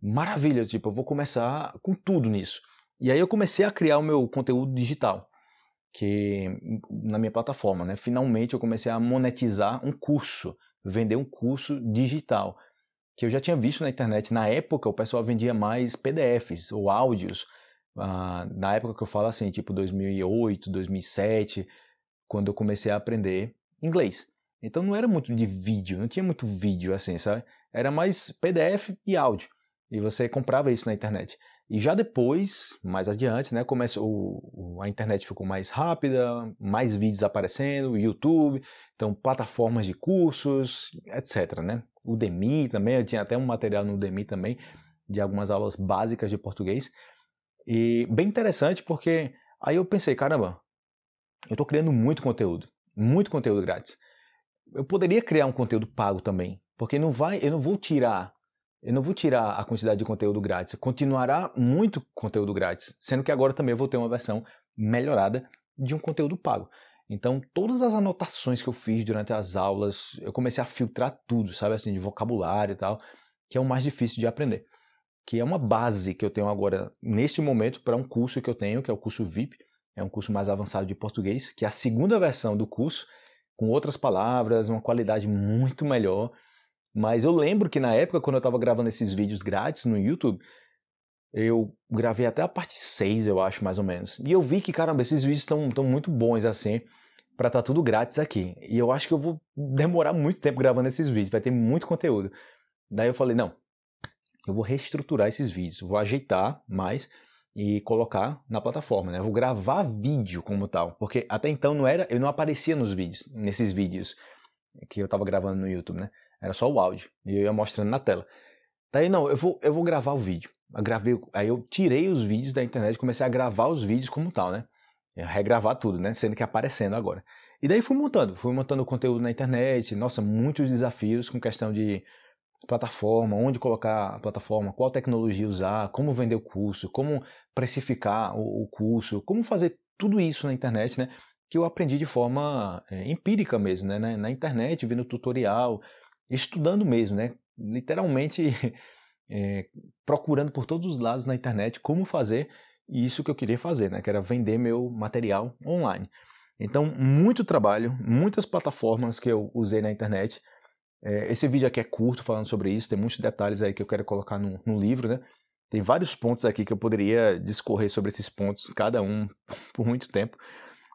maravilha, tipo, eu vou começar com tudo nisso. E aí eu comecei a criar o meu conteúdo digital, que na minha plataforma, né? Finalmente eu comecei a monetizar um curso, vender um curso digital, que eu já tinha visto na internet. Na época o pessoal vendia mais PDFs ou áudios. Ah, na época que eu falo assim, tipo 2008, 2007, quando eu comecei a aprender inglês. Então não era muito de vídeo, não tinha muito vídeo assim, sabe? Era mais PDF e áudio. E você comprava isso na internet. E já depois, mais adiante, né, começou, a internet ficou mais rápida, mais vídeos aparecendo, YouTube, então plataformas de cursos, etc. Né? Udemy também, eu tinha até um material no Udemy também, de algumas aulas básicas de português. E bem interessante porque aí eu pensei, caramba, eu estou criando muito conteúdo, muito conteúdo grátis eu poderia criar um conteúdo pago também, porque não vai, eu não vou tirar, eu não vou tirar a quantidade de conteúdo grátis, continuará muito conteúdo grátis, sendo que agora também eu vou ter uma versão melhorada de um conteúdo pago. Então, todas as anotações que eu fiz durante as aulas, eu comecei a filtrar tudo, sabe assim, de vocabulário e tal, que é o mais difícil de aprender, que é uma base que eu tenho agora neste momento para um curso que eu tenho, que é o curso VIP, é um curso mais avançado de português, que é a segunda versão do curso com outras palavras, uma qualidade muito melhor. Mas eu lembro que na época, quando eu estava gravando esses vídeos grátis no YouTube, eu gravei até a parte 6, eu acho, mais ou menos. E eu vi que, caramba, esses vídeos estão muito bons assim, para estar tá tudo grátis aqui. E eu acho que eu vou demorar muito tempo gravando esses vídeos, vai ter muito conteúdo. Daí eu falei, não, eu vou reestruturar esses vídeos, vou ajeitar mais e colocar na plataforma, né? Eu vou gravar vídeo como tal, porque até então não era, eu não aparecia nos vídeos, nesses vídeos que eu estava gravando no YouTube, né? Era só o áudio e eu ia mostrando na tela. Daí não, eu vou, eu vou gravar o vídeo. Eu gravei, aí eu tirei os vídeos da internet, comecei a gravar os vídeos como tal, né? Eu é, regravar tudo, né? Sendo que aparecendo agora. E daí fui montando, fui montando conteúdo na internet. Nossa, muitos desafios com questão de plataforma, onde colocar a plataforma, qual tecnologia usar, como vender o curso, como precificar o, curso, como fazer tudo isso na internet, né? Que eu aprendi de forma é, empírica mesmo, né? Na, internet, vendo tutorial, estudando mesmo, né? Literalmente é, procurando por todos os lados na internet como fazer isso que eu queria fazer, né? Que era vender meu material online. Então, muito trabalho, muitas plataformas que eu usei na internet é, esse vídeo aqui é curto falando sobre isso, tem muitos detalhes aí que eu quero colocar no, no livro, né? Tem vários pontos aqui que eu poderia discorrer sobre esses pontos, cada um, por muito tempo.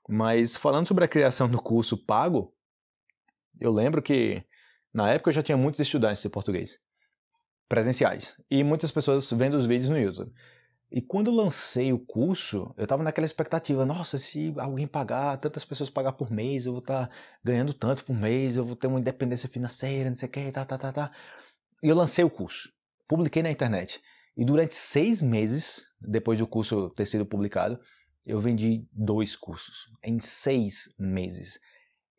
Mas falando sobre a criação do curso pago, eu lembro que na época eu já tinha muitos estudantes de português presenciais e muitas pessoas vendo os vídeos no YouTube. E quando eu lancei o curso, eu estava naquela expectativa, nossa, se alguém pagar, tantas pessoas pagar por mês, eu vou estar tá ganhando tanto por mês, eu vou ter uma independência financeira, não sei o que, tá, tá, tá, tá. E eu lancei o curso, publiquei na internet. E durante seis meses, depois do curso ter sido publicado, eu vendi dois cursos, em seis meses.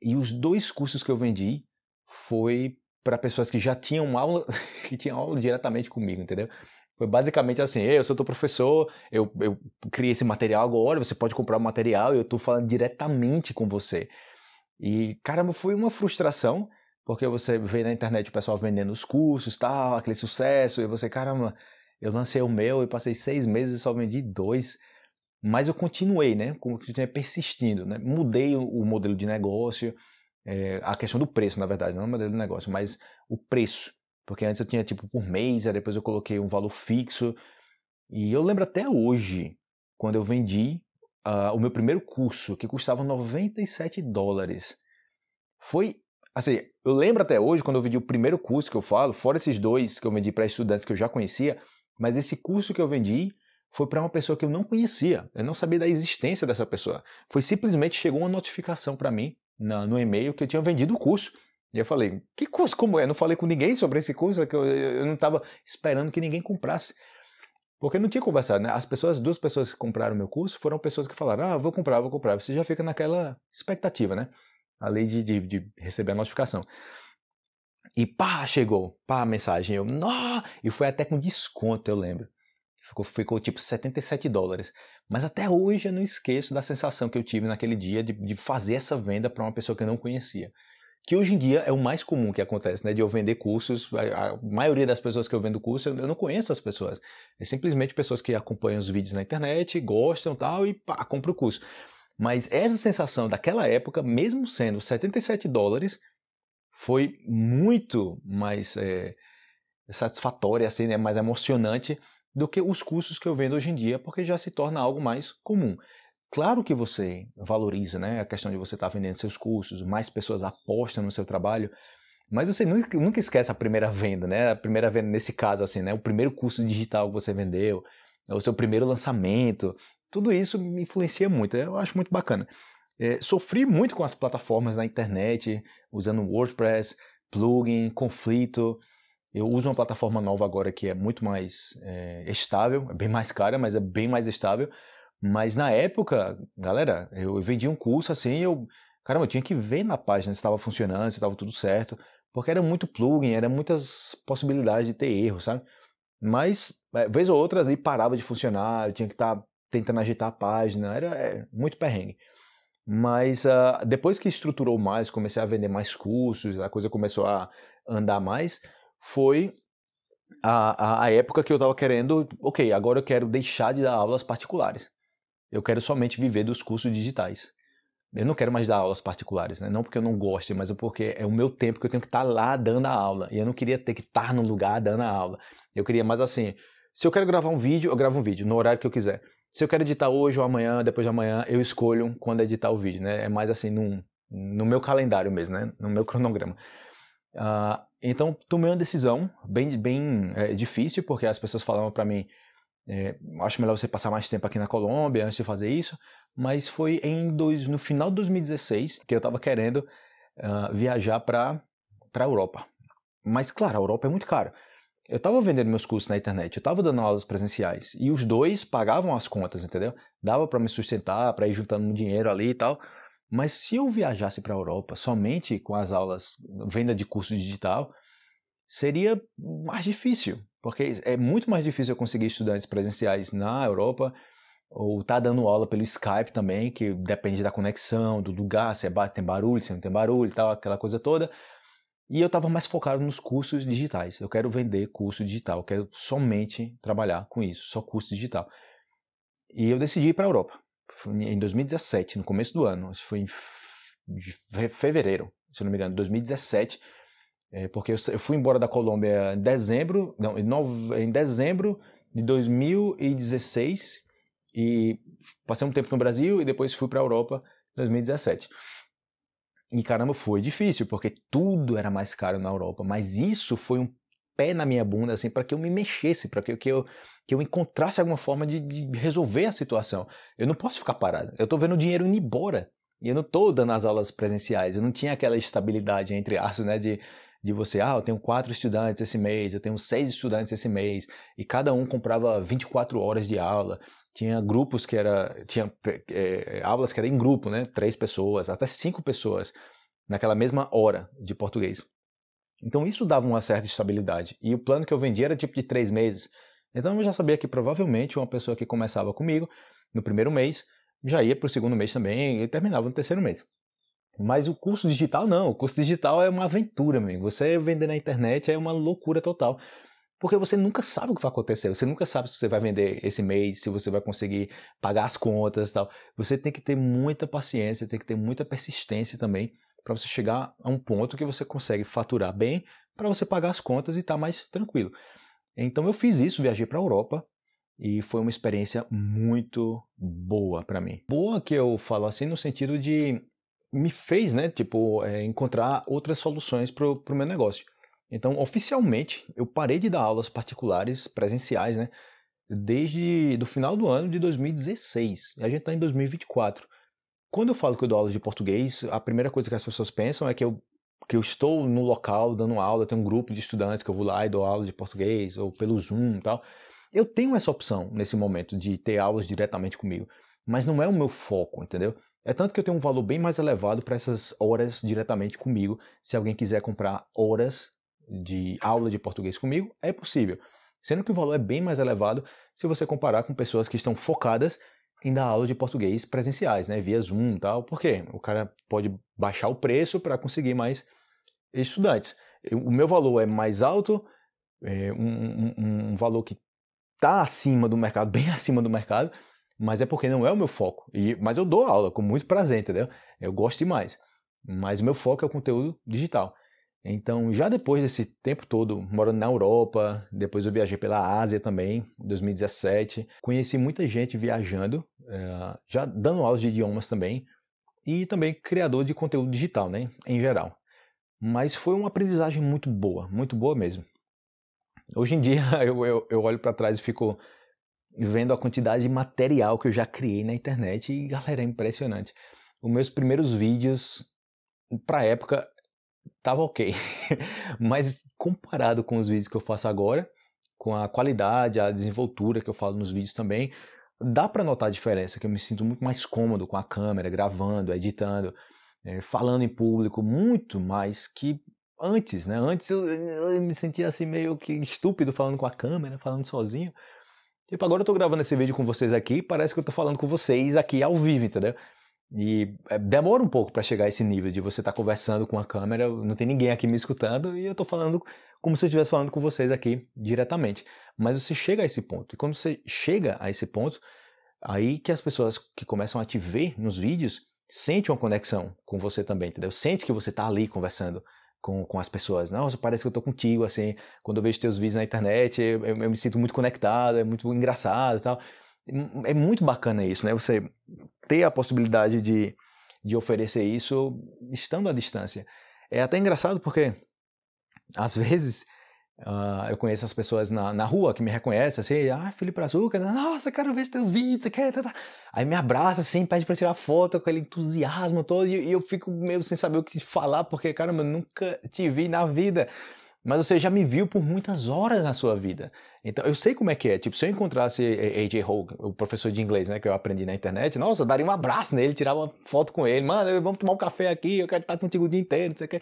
E os dois cursos que eu vendi foi para pessoas que já tinham aula, que tinham aula diretamente comigo, entendeu? Foi basicamente assim, eu sou teu professor, eu, eu criei esse material agora, você pode comprar o material, eu estou falando diretamente com você. E, caramba, foi uma frustração, porque você vê na internet o pessoal vendendo os cursos, tal, aquele sucesso, e você, caramba, eu lancei o meu e passei seis meses e só vendi dois. Mas eu continuei, né? Continuei persistindo, né? Mudei o modelo de negócio, é, a questão do preço, na verdade, não é o modelo de negócio, mas o preço. Porque antes eu tinha tipo por mês, aí depois eu coloquei um valor fixo. E eu lembro até hoje, quando eu vendi uh, o meu primeiro curso, que custava 97 dólares. Foi assim, eu lembro até hoje quando eu vendi o primeiro curso que eu falo, fora esses dois que eu vendi para estudantes que eu já conhecia, mas esse curso que eu vendi foi para uma pessoa que eu não conhecia, eu não sabia da existência dessa pessoa. Foi simplesmente chegou uma notificação para mim na, no e-mail que eu tinha vendido o curso. E eu falei, que curso? Como é? Eu não falei com ninguém sobre esse curso, é que eu, eu não estava esperando que ninguém comprasse. Porque não tinha conversado, né? As pessoas, duas pessoas que compraram meu curso foram pessoas que falaram, ah, vou comprar, vou comprar. Você já fica naquela expectativa, né? Além de, de, de receber a notificação. E pá, chegou, pá, a mensagem. Eu, nó! E foi até com desconto, eu lembro. Ficou, ficou tipo 77 dólares. Mas até hoje eu não esqueço da sensação que eu tive naquele dia de, de fazer essa venda para uma pessoa que eu não conhecia que hoje em dia é o mais comum que acontece, né? De eu vender cursos, a, maioria das pessoas que eu vendo curso, eu não conheço as pessoas. É simplesmente pessoas que acompanham os vídeos na internet, gostam tal, e pá, compra o curso. Mas essa sensação daquela época, mesmo sendo 77 dólares, foi muito mais é, satisfatória, assim, né? mais emocionante do que os cursos que eu vendo hoje em dia, porque já se torna algo mais comum. Claro que você valoriza né, a questão de você estar tá vendendo seus cursos, mais pessoas apostam no seu trabalho, mas você nunca, nunca esquece a primeira venda, né? A primeira venda, nesse caso, assim, né? O primeiro curso digital que você vendeu, o seu primeiro lançamento, tudo isso me influencia muito, eu acho muito bacana. É, sofri muito com as plataformas na internet, usando WordPress, plugin, conflito. Eu uso uma plataforma nova agora que é muito mais é, estável, é bem mais cara, mas é bem mais estável. Mas na época, galera, eu, vendi um curso assim, eu. Caramba, eu tinha que ver na página se estava funcionando, se estava tudo certo, porque era muito plugin, era muitas possibilidades de ter erro, sabe? Mas, é, vez ou outra, ali parava de funcionar, eu tinha que estar tá tentando agitar a página, era é, muito perrengue. Mas uh, depois que estruturou mais, comecei a vender mais cursos, a coisa começou a andar mais, foi a, a, a época que eu estava querendo, ok, agora eu quero deixar de dar aulas particulares eu quero somente viver dos cursos digitais. Eu não quero mais dar aulas particulares, né? não porque eu não goste, mas é porque é o meu tempo que eu tenho que estar tá lá dando a aula. E eu não queria ter que estar tá no lugar dando a aula. Eu queria mais assim, se eu quero gravar um vídeo, eu gravo um vídeo no horário que eu quiser. Se eu quero editar hoje ou amanhã, depois de amanhã, eu escolho quando editar o vídeo, né? É mais assim, num, no meu calendário mesmo, né? No meu cronograma. Uh, então, tomei uma decisão bem, bem é, difícil, porque as pessoas falavam para mim, é, acho melhor você passar mais tempo aqui na Colômbia antes de fazer isso. Mas foi em dois, no final de 2016 que eu estava querendo uh, viajar para a Europa. Mas, claro, a Europa é muito cara. Eu estava vendendo meus cursos na internet, eu estava dando aulas presenciais e os dois pagavam as contas, entendeu? Dava para me sustentar, para ir juntando dinheiro ali e tal. Mas se eu viajasse para a Europa somente com as aulas, venda de curso digital, seria mais difícil, porque é, é muito mais difícil eu conseguir estudantes presenciais na Europa ou tá dando aula pelo Skype também, que depende da conexão, do lugar, se é bar, tem barulho, se não tem barulho e tal, aquela coisa toda. E eu estava mais focado nos cursos digitais. Eu quero vender curso digital, eu quero somente trabalhar com isso, só curso digital. E eu decidi ir para a Europa. Em 2017, no começo do ano, foi em fevereiro, se não me engano, 2017. É, porque eu, eu, fui embora da Colômbia em dezembro, não, em, nove, em dezembro de 2016 e passei um tempo no Brasil e depois fui para a Europa em 2017. E caramba, foi difícil, porque tudo era mais caro na Europa, mas isso foi um pé na minha bunda, assim, para que eu me mexesse, para que, que, eu, que eu encontrasse alguma forma de, de resolver a situação. Eu não posso ficar parado, eu estou vendo o dinheiro indo embora. E eu não estou dando as aulas presenciais, eu não tinha aquela estabilidade, entre aspas, né, de de você, ah, eu tenho quatro estudantes esse mês, eu tenho seis estudantes esse mês, e cada um comprava 24 horas de aula. Tinha grupos que era, tinha é, aulas que era em grupo, né? Três pessoas, até cinco pessoas, naquela mesma hora de português. Então isso dava uma certa estabilidade. E o plano que eu vendia era tipo de três meses. Então eu já sabia que provavelmente uma pessoa que começava comigo no primeiro mês já ia para o segundo mês também e terminava no terceiro mês. Mas o curso digital não, o curso digital é uma aventura, meu. Você vender na internet é uma loucura total. Porque você nunca sabe o que vai acontecer, você nunca sabe se você vai vender esse mês, se você vai conseguir pagar as contas e tal. Você tem que ter muita paciência, tem que ter muita persistência também para você chegar a um ponto que você consegue faturar bem para você pagar as contas e estar tá mais tranquilo. Então eu fiz isso, viajei para a Europa, e foi uma experiência muito boa para mim. Boa que eu falo assim no sentido de me fez, né, tipo, é, encontrar outras soluções para o meu negócio. Então, oficialmente, eu parei de dar aulas particulares presenciais, né, desde do final do ano de 2016. A gente está em 2024. Quando eu falo que eu dou aulas de português, a primeira coisa que as pessoas pensam é que eu, que eu estou no local dando aula, tem um grupo de estudantes que eu vou lá e dou aula de português, ou pelo Zoom e tal. Eu tenho essa opção nesse momento de ter aulas diretamente comigo, mas não é o meu foco, entendeu? É tanto que eu tenho um valor bem mais elevado para essas horas diretamente comigo. Se alguém quiser comprar horas de aula de português comigo, é possível. Sendo que o valor é bem mais elevado se você comparar com pessoas que estão focadas em dar aula de português presenciais, né, via Zoom e tal. Por quê? O cara pode baixar o preço para conseguir mais estudantes. O meu valor é mais alto, é um, um, um valor que está acima do mercado, bem acima do mercado, mas é porque não é o meu foco. E, mas eu dou aula com muito prazer, entendeu? Eu gosto demais. Mas o meu foco é o conteúdo digital. Então, já depois desse tempo todo, morando na Europa, depois eu viajei pela Ásia também, 2017, conheci muita gente viajando, eh, já dando aulas de idiomas também, e também criador de conteúdo digital, né, em geral. Mas foi uma aprendizagem muito boa, muito boa mesmo. Hoje em dia, eu, eu, eu olho para trás e fico vendo a quantidade de material que eu já criei na internet e galera, é impressionante. Os meus primeiros vídeos, pra época, tava ok, mas comparado com os vídeos que eu faço agora, com a qualidade, a desenvoltura que eu falo nos vídeos também, dá para notar a diferença, que eu me sinto muito mais cômodo com a câmera, gravando, editando, é, falando em público, muito mais que antes, né? Antes eu, eu me sentia assim meio que estúpido falando com a câmera, falando sozinho. Tipo, agora eu tô gravando esse vídeo com vocês aqui, parece que eu tô falando com vocês aqui ao vivo, entendeu? E é, demora um pouco para chegar a esse nível de você estar tá conversando com a câmera, não tem ninguém aqui me escutando e eu estou falando como se eu estivesse falando com vocês aqui diretamente. Mas você chega a esse ponto. E quando você chega a esse ponto, aí que as pessoas que começam a te ver nos vídeos sente uma conexão com você também, entendeu? Sente que você está ali conversando com, com as pessoas. Nossa, parece que eu tô contigo, assim. Quando eu vejo teus vídeos na internet, eu, eu, eu me sinto muito conectado, é muito engraçado e tal. Hum, é muito bacana isso, né? Você ter a possibilidade de, de oferecer isso estando à distância. É até engraçado porque, às vezes, Uh, eu conheço as pessoas na, na rua que me reconhecem, assim, ah, Felipe Brazuca, nossa, quero ver seus vídeos, quer, tá, tá. aí me abraça, assim, pede pra tirar foto com aquele entusiasmo todo, e, e, eu fico meio sem saber o que falar, porque, caramba, eu nunca te vi na vida, mas você já me viu por muitas horas na sua vida, então eu sei como é que é, tipo, se eu encontrasse AJ Hogan, o professor de inglês, né, que eu aprendi na internet, nossa, eu daria um abraço nele, tirava uma foto com ele, mano, vamos tomar um café aqui, eu quero estar contigo o dia inteiro, não sei o que,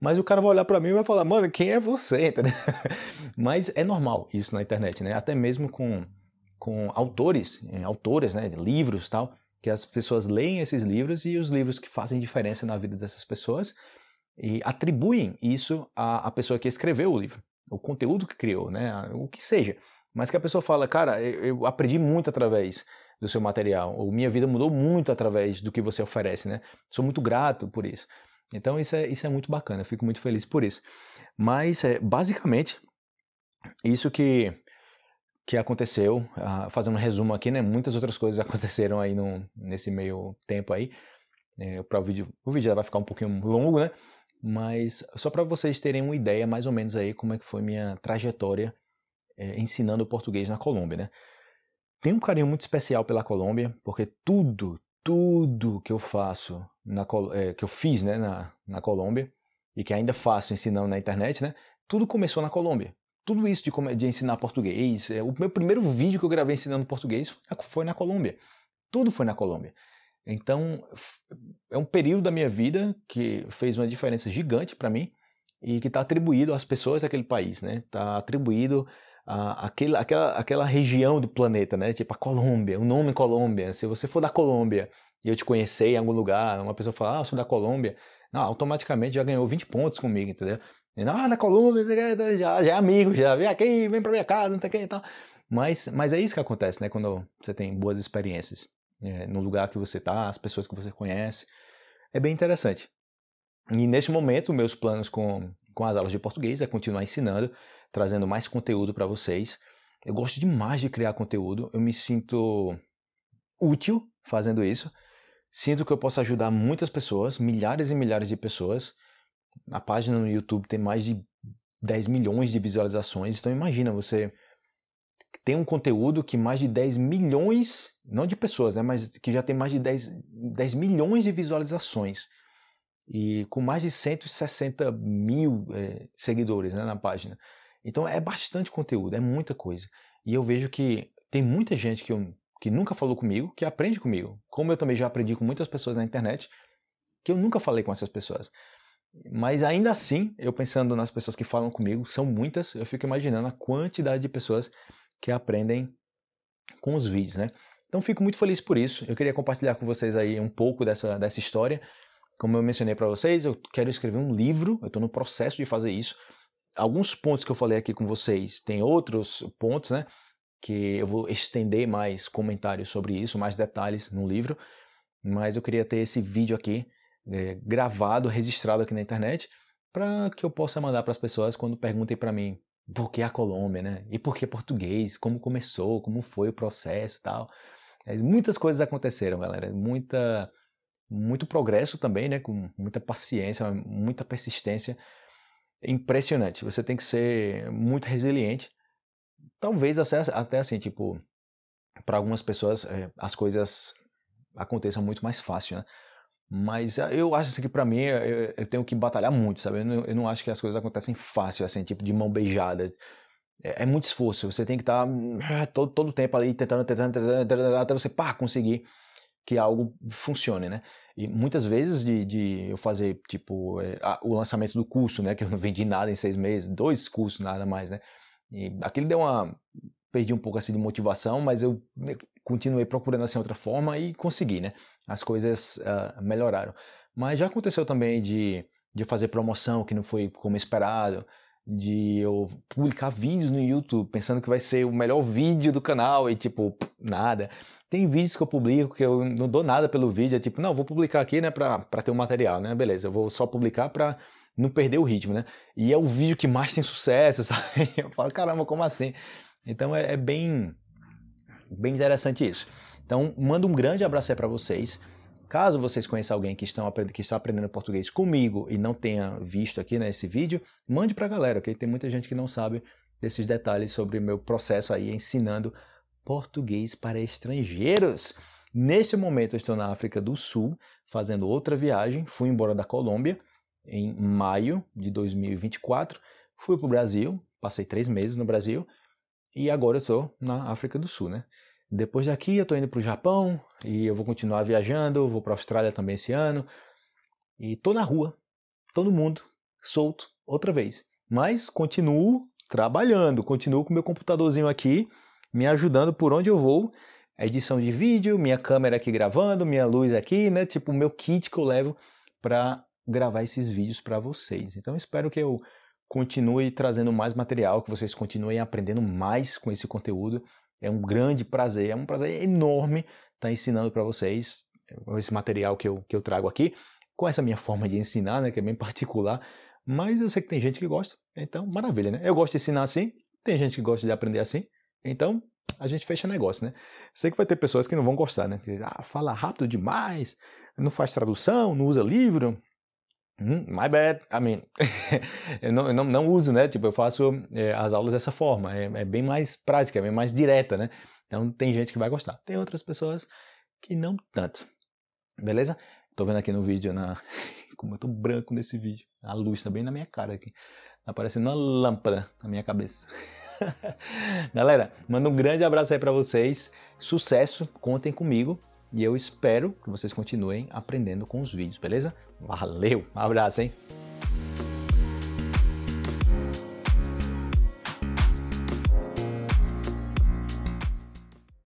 mas o cara vai olhar para mim e vai falar, mano, quem é você? mas é normal isso na internet, né? Até mesmo com, com autores, eh, autores, né? Livros tal, que as pessoas leem esses livros e os livros que fazem diferença na vida dessas pessoas e atribuem isso à, à pessoa que escreveu o livro, o conteúdo que criou, né? O que seja. Mas que a pessoa fala, cara, eu, eu aprendi muito através do seu material, ou minha vida mudou muito através do que você oferece, né? Sou muito grato por isso. Então isso é, isso é muito bacana, eu fico muito feliz por isso. Mas é, basicamente, isso que, que aconteceu, uh, fazendo um resumo aqui, né? Muitas outras coisas aconteceram aí no, nesse meio tempo aí. É, o vídeo, o vídeo já vai ficar um pouquinho longo, né? Mas só para vocês terem uma ideia mais ou menos aí como é que foi minha trajetória é, ensinando português na Colômbia, né? Tenho um carinho muito especial pela Colômbia, porque tudo, tudo que eu faço na, é, que eu fiz né, na, na Colômbia e que é ainda faço ensinando na internet, né? Tudo começou na Colômbia. Tudo isso de, de ensinar português, é, o meu primeiro vídeo que eu gravei ensinando português foi é, na, foi na Colômbia. Tudo foi na Colômbia. Então, é um período da minha vida que fez uma diferença gigante para mim e que está atribuído às pessoas daquele país, né? Está atribuído à, àquela, àquela, região do planeta, né? Tipo a Colômbia, o nome Colômbia. Se você for da Colômbia e eu te conhecer em algum lugar, uma pessoa falar, ah, eu sou da Colômbia, não, automaticamente já ganhou 20 pontos comigo, entendeu? E, ah, Colômbia, então já, já é amigo, já vem aqui, vem pra minha casa, não tem quem e tal. Mas, mas é isso que acontece, né? Quando você tem boas experiências é, no lugar que você tá, as pessoas que você conhece. É bem interessante. E neste momento, meus planos com, com as aulas de português é continuar ensinando, trazendo mais conteúdo para vocês. Eu gosto demais de criar conteúdo, eu me sinto útil fazendo isso. Sinto que eu posso ajudar muitas pessoas, milhares e milhares de pessoas. A página no YouTube tem mais de 10 milhões de visualizações, então imagina você tem um conteúdo que mais de 10 milhões, não de pessoas, né, mas que já tem mais de 10, 10 milhões de visualizações e com mais de 160 mil é, seguidores né, na página. Então é bastante conteúdo, é muita coisa. E eu vejo que tem muita gente que eu que nunca falou comigo, que aprende comigo. Como eu também já aprendi com muitas pessoas na internet, que eu nunca falei com essas pessoas. Mas ainda assim, eu pensando nas pessoas que falam comigo, são muitas, eu fico imaginando a quantidade de pessoas que aprendem com os vídeos, né? Então fico muito feliz por isso. Eu queria compartilhar com vocês aí um pouco dessa, dessa história. Como eu mencionei para vocês, eu quero escrever um livro, eu estou no processo de fazer isso. Alguns pontos que eu falei aqui com vocês, tem outros pontos, né? que eu vou estender mais comentários sobre isso, mais detalhes no livro, mas eu queria ter esse vídeo aqui é, gravado, registrado aqui na internet, para que eu possa mandar para as pessoas quando perguntem para mim por que a Colômbia, né? E por que português? Como começou? Como foi o processo, tal? É, muitas coisas aconteceram, galera. Muita, muito progresso também, né? Com muita paciência, muita persistência. Impressionante. Você tem que ser muito resiliente talvez até assim, tipo, para algumas pessoas é, as coisas aconteçam muito mais fácil, né? Mas é, eu acho assim, que para mim é, eu, eu, tenho que batalhar muito, sabe? Eu não, eu não, acho que as coisas acontecem fácil, assim, tipo de mão beijada. É, é muito esforço, você tem que estar tá, ah, todo, todo o tempo ali tentando, tentando, tentando, tentando, até você pá, conseguir que algo funcione, né? E muitas vezes de, de eu fazer, tipo, é, a, o lançamento do curso, né? Que eu não vendi nada em seis meses, dois cursos, nada mais, né? E aquilo deu uma. Perdi um pouco assim de motivação, mas eu né, continuei procurando assim outra forma e consegui, né? As coisas uh, melhoraram. Mas já aconteceu também de, de fazer promoção que não foi como esperado, de eu publicar vídeos no YouTube pensando que vai ser o melhor vídeo do canal e tipo, nada. Tem vídeos que eu publico que eu não dou nada pelo vídeo, é tipo, não, vou publicar aqui, né, pra, pra ter um material, né? Beleza, eu vou só publicar pra não perder o ritmo, né? E é o vídeo que mais tem sucesso, sabe? Eu falo, caramba, como assim? Então é, é bem, bem interessante isso. Então, mando um grande abraço aí para vocês. Caso vocês conheçam alguém que, estão, que está aprendendo português comigo e não tenha visto aqui nesse né, vídeo, mande para a galera, ok? Tem muita gente que não sabe desses detalhes sobre meu processo aí ensinando português para estrangeiros. Neste momento eu estou na África do Sul fazendo outra viagem, fui embora da Colômbia em maio de 2024. Fui para o Brasil, passei três meses no Brasil e agora estou na África do Sul, né? Depois daqui eu estou indo para o Japão e eu vou continuar viajando, vou para a Austrália também esse ano. E estou na rua, todo no mundo, solto, outra vez. Mas continuo trabalhando, continuo com meu computadorzinho aqui, me ajudando por onde eu vou. Edição de vídeo, minha câmera aqui gravando, minha luz aqui, né? Tipo, o meu kit que eu levo para gravar esses vídeos para vocês. Então espero que eu continue trazendo mais material, que vocês continuem aprendendo mais com esse conteúdo. É um grande prazer, é um prazer enorme estar tá ensinando para vocês eh, esse material que eu, que eu trago aqui, com essa minha forma de ensinar, né, que é bem particular, mas eu sei que tem gente que gosta, então maravilha, né? Eu gosto de ensinar assim, tem gente que gosta de aprender assim, então a gente fecha negócio, né? Sei que vai ter pessoas que não vão gostar, né? Que, ah, fala rápido demais, não faz tradução, não usa livro, Hum, my bad, I mean, eu, não, eu não, não, uso, né? Tipo, eu faço é, as aulas dessa forma, é, é, bem mais prática, é bem mais direta, né? Então tem gente que vai gostar, tem outras pessoas que não tanto, beleza? Tô vendo aqui no vídeo, na... como eu tô branco nesse vídeo, a luz tá bem na minha cara aqui, tá parecendo uma lâmpada na minha cabeça. Galera, mando um grande abraço aí para vocês, sucesso, contem comigo e eu espero que vocês continuem aprendendo com os vídeos, beleza? Valeu, um abraço, hein?